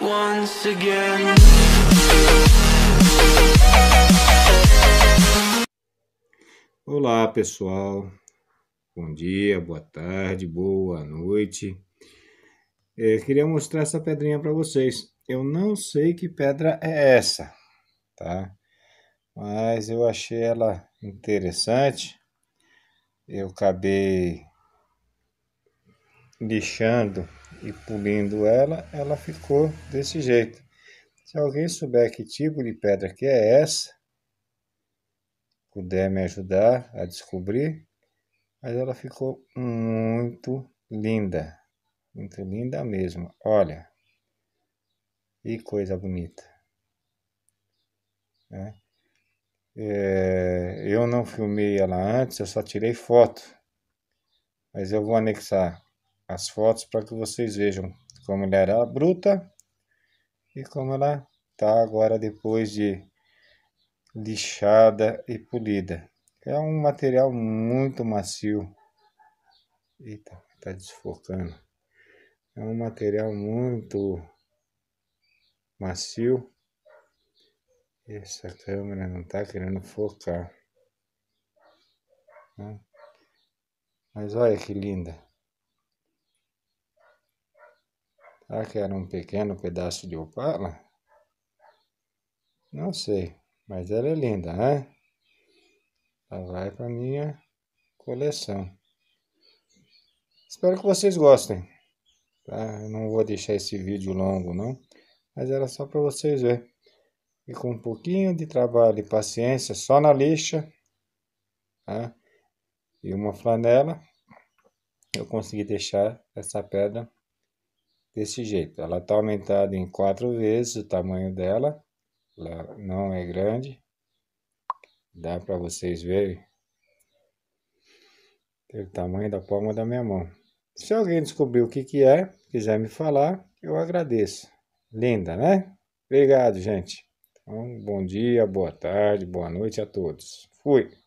once again. Olá, pessoal. Bom dia, boa tarde, boa noite. Eu é, queria mostrar essa pedrinha para vocês. Eu não sei que pedra é essa, tá? Mas eu achei ela interessante. Eu acabei lixando e pulindo ela, ela ficou desse jeito. Se alguém souber que tipo de pedra que é essa, puder me ajudar a descobrir, mas ela ficou muito linda, muito linda mesmo. Olha, e coisa bonita. Né? É, eu não filmei ela antes, eu só tirei foto, mas eu vou anexar as fotos para que vocês vejam como ela era bruta e como ela tá agora depois de lixada e polida. É um material muito macio. Eita, tá desfocando. É um material muito macio. Essa câmera não tá querendo focar. Né? Mas olha que linda. Será que era um pequeno pedaço de opala? Não sei, mas ela é linda, né? Ela vai para minha coleção. Espero que vocês gostem. Tá? Eu não vou deixar esse vídeo longo, não. Mas era só para vocês verem. E com um pouquinho de trabalho e paciência, só na lixa, tá? E uma flanela, eu consegui deixar essa pedra desse jeito. Ela está aumentada em quatro vezes o tamanho dela. Ela não é grande. Dá para vocês verem. Tem o tamanho da palma da minha mão. Se alguém descobrir o que, que é, quiser me falar, eu agradeço. Linda, né? Obrigado, gente. Então, bom dia, boa tarde, boa noite a todos. Fui.